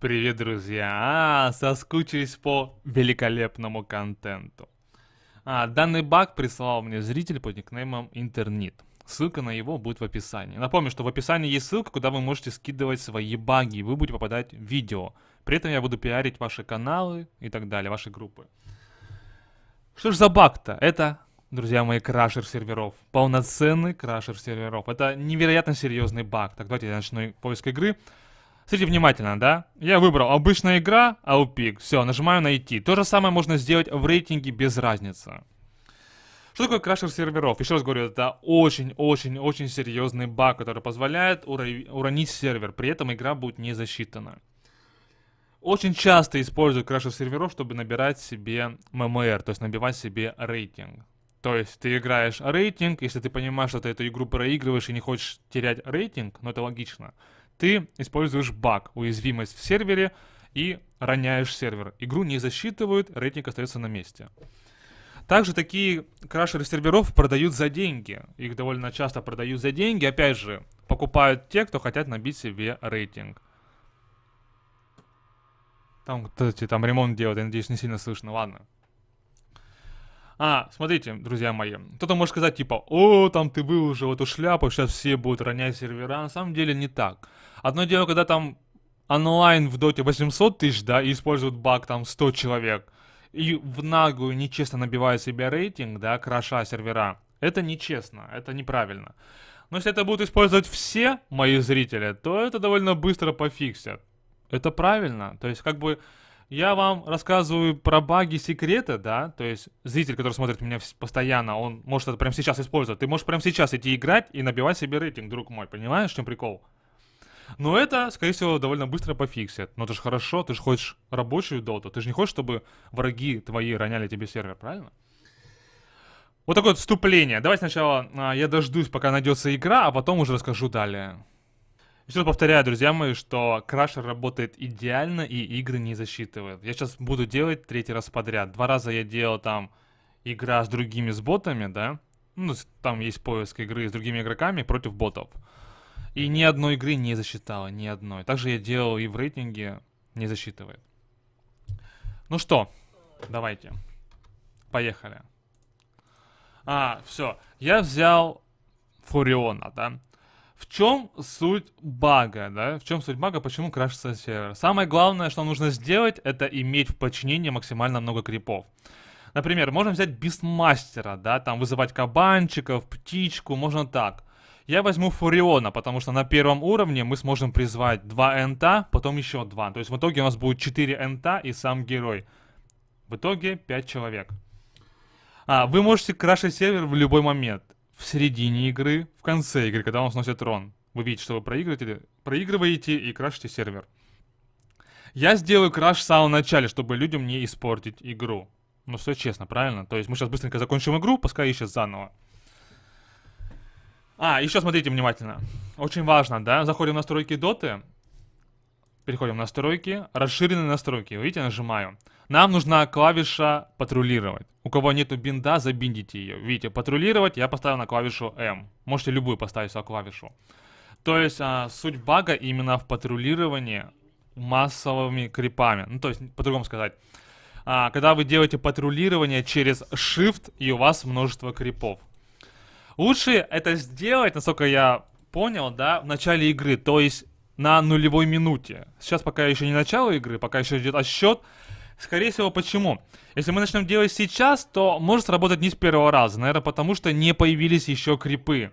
Привет, друзья! А, соскучились по великолепному контенту. А, данный баг прислал мне зритель под никнеймом Интернет. Ссылка на его будет в описании. Напомню, что в описании есть ссылка, куда вы можете скидывать свои баги, и вы будете попадать в видео. При этом я буду пиарить ваши каналы и так далее, ваши группы. Что же за баг-то? Это, друзья мои, крашер серверов. Полноценный крашер серверов. Это невероятно серьезный баг. Так, давайте я начну поиск игры. Смотрите внимательно, да? Я выбрал обычная игра, Alpic. Все, нажимаю найти. То же самое можно сделать в рейтинге без разницы. Что такое крашер серверов? Еще раз говорю, это очень-очень-очень серьезный баг, который позволяет уронить сервер. При этом игра будет не засчитана. Очень часто используют крашер серверов, чтобы набирать себе ММР, то есть набивать себе рейтинг. То есть ты играешь рейтинг, если ты понимаешь, что ты эту игру проигрываешь и не хочешь терять рейтинг, но ну это логично – ты используешь баг, уязвимость в сервере и роняешь сервер. Игру не засчитывают, рейтинг остается на месте. Также такие крашеры серверов продают за деньги. Их довольно часто продают за деньги. Опять же, покупают те, кто хотят набить себе рейтинг. Там, кстати, там ремонт делают, я надеюсь, не сильно слышно. Ладно. А, смотрите, друзья мои, кто-то может сказать, типа, о, там ты выложил эту шляпу, сейчас все будут ронять сервера. На самом деле не так. Одно дело, когда там онлайн в доте 800 тысяч, да, и используют баг там 100 человек, и в наглую нечестно набивая себе рейтинг, да, кроша сервера. Это нечестно, это неправильно. Но если это будут использовать все мои зрители, то это довольно быстро пофиксят. Это правильно. То есть, как бы, я вам рассказываю про баги секрета, да, то есть зритель, который смотрит меня постоянно, он может это прямо сейчас использовать. Ты можешь прямо сейчас идти играть и набивать себе рейтинг, друг мой, понимаешь, в чем прикол? Но это, скорее всего, довольно быстро пофиксят. Но это же хорошо, ты же хочешь рабочую доту, ты же не хочешь, чтобы враги твои роняли тебе сервер, правильно? Вот такое вот вступление. Давай сначала а, я дождусь, пока найдется игра, а потом уже расскажу далее. Еще раз повторяю, друзья мои, что крашер работает идеально и игры не засчитывает. Я сейчас буду делать третий раз подряд. Два раза я делал там игра с другими с ботами, да? Ну, там есть поиск игры с другими игроками против ботов. И ни одной игры не засчитала, ни одной. Также я делал и в рейтинге, не засчитывает. Ну что, давайте. Поехали. А, все. Я взял Фуриона, да? в чем суть бага, да? В чем суть бага, почему крашится сервер? Самое главное, что нужно сделать, это иметь в подчинении максимально много крипов. Например, можно взять бистмастера, да, там вызывать кабанчиков, птичку, можно так. Я возьму Фуриона, потому что на первом уровне мы сможем призвать 2 энта, потом еще 2. То есть в итоге у нас будет 4 энта и сам герой. В итоге 5 человек. А, вы можете крашить сервер в любой момент в середине игры, в конце игры, когда он сносит трон. Вы видите, что вы проигрываете, проигрываете и крашите сервер. Я сделаю краш в самом начале, чтобы людям не испортить игру. Ну все честно, правильно? То есть мы сейчас быстренько закончим игру, пускай ищет заново. А, еще смотрите внимательно. Очень важно, да? Заходим в настройки доты переходим в настройки, расширенные настройки. Видите, нажимаю. Нам нужна клавиша патрулировать. У кого нету бинда, забиндите ее. Видите, патрулировать я поставил на клавишу m Можете любую поставить свою клавишу. То есть а, суть бага именно в патрулировании массовыми крипами. Ну, то есть, по-другому сказать. А, когда вы делаете патрулирование через Shift, и у вас множество крипов. Лучше это сделать, насколько я понял, да, в начале игры. То есть на нулевой минуте. Сейчас пока еще не начало игры, пока еще идет отсчет. Скорее всего, почему? Если мы начнем делать сейчас, то может сработать не с первого раза. Наверное, потому что не появились еще крипы.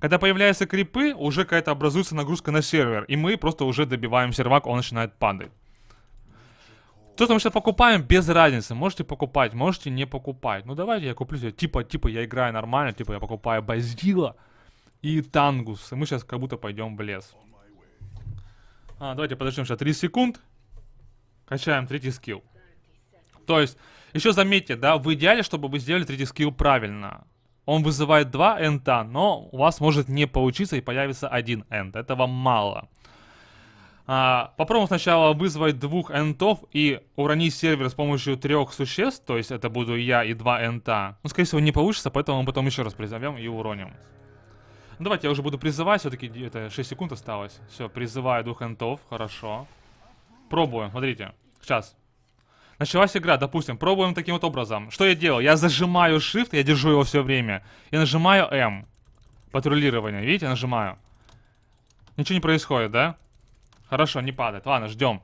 Когда появляются крипы, уже какая-то образуется нагрузка на сервер. И мы просто уже добиваем сервак, он начинает падать. То, что мы сейчас покупаем, без разницы. Можете покупать, можете не покупать. Ну давайте я куплю себе. Типа, типа я играю нормально, типа я покупаю Базила и Тангус. И мы сейчас как будто пойдем в лес. А, давайте подождем сейчас 3 секунд. Качаем третий скилл. То есть, еще заметьте, да, в идеале, чтобы вы сделали третий скилл правильно. Он вызывает 2 энта, но у вас может не получиться и появится один энт. Этого мало. А, попробуем сначала вызвать двух энтов и уронить сервер с помощью трех существ, то есть это буду я и два энта. Ну, скорее всего, не получится, поэтому мы потом еще раз призовем и уроним. Ну, давайте я уже буду призывать, все-таки это 6 секунд осталось. Все, призываю двух энтов, хорошо. Пробуем, смотрите. Сейчас. Началась игра, допустим, пробуем таким вот образом. Что я делал? Я зажимаю Shift, я держу его все время. И нажимаю M Патрулирование, видите, нажимаю. Ничего не происходит, да? Хорошо, не падает. Ладно, ждем.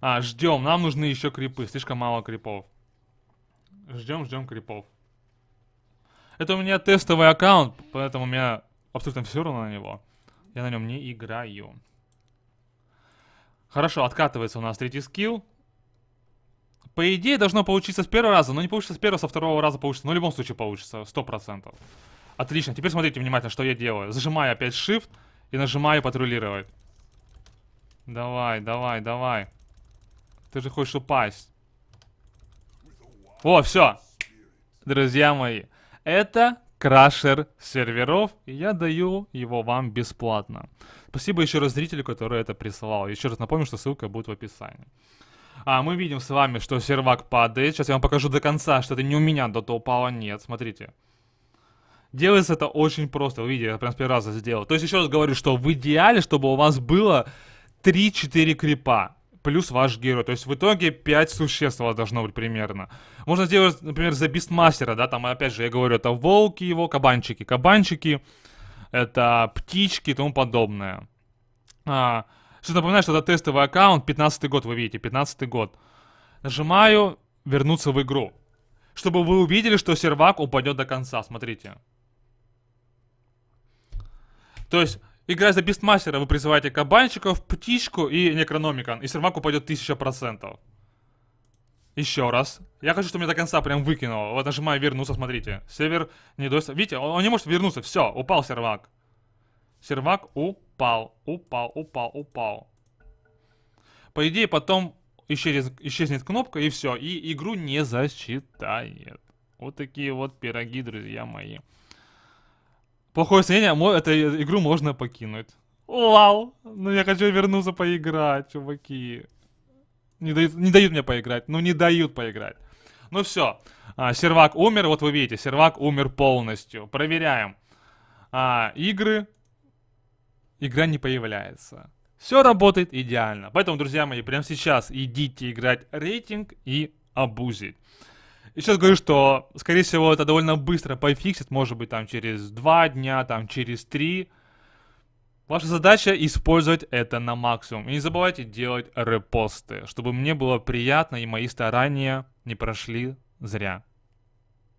А, ждем, нам нужны еще крипы, слишком мало крипов. Ждем, ждем крипов. Это у меня тестовый аккаунт, поэтому у меня абсолютно все равно на него. Я на нем не играю. Хорошо, откатывается у нас третий скилл. По идее, должно получиться с первого раза, но не получится с первого, со второго раза получится. Но в любом случае получится, 100%. Отлично, теперь смотрите внимательно, что я делаю. Зажимаю опять Shift и нажимаю патрулировать. Давай, давай, давай. Ты же хочешь упасть. О, все. Друзья мои, это крашер серверов, и я даю его вам бесплатно. Спасибо еще раз зрителю, который это присылал. Еще раз напомню, что ссылка будет в описании. А, мы видим с вами, что сервак падает. Сейчас я вам покажу до конца, что это не у меня дота упало, нет, смотрите. Делается это очень просто, вы видите, я прям с первого раза сделал. То есть еще раз говорю, что в идеале, чтобы у вас было 3-4 крипа плюс ваш герой. То есть в итоге 5 существ у вас должно быть примерно. Можно сделать, например, за бистмастера, да, там, опять же, я говорю, это волки его, кабанчики, кабанчики, это птички и тому подобное. А, что напоминает, что это тестовый аккаунт, 15 год, вы видите, 15 год. Нажимаю вернуться в игру. Чтобы вы увидели, что сервак упадет до конца, смотрите. То есть, Играя за Бистмастера, вы призываете кабанчиков, птичку и некрономикон. И сермак упадет 1000%. Еще раз. Я хочу, чтобы меня до конца прям выкинуло. Вот нажимаю вернуться, смотрите. Север не до... Видите, он, он не может вернуться. Все, упал сервак. Сервак упал, упал, упал, упал. По идее, потом исчезнет, исчезнет кнопка и все. И игру не засчитает. Вот такие вот пироги, друзья мои. Плохое состояние, эту игру можно покинуть. Вау! Ну я хочу вернуться поиграть, чуваки. Не дают, не дают мне поиграть. Ну не дают поиграть. Ну все. А, сервак умер. Вот вы видите, сервак умер полностью. Проверяем. А, игры. Игра не появляется. Все работает идеально. Поэтому, друзья мои, прямо сейчас идите играть рейтинг и обузить. И сейчас говорю, что, скорее всего, это довольно быстро пофиксит, может быть, там через два дня, там через три. Ваша задача использовать это на максимум. И не забывайте делать репосты, чтобы мне было приятно и мои старания не прошли зря.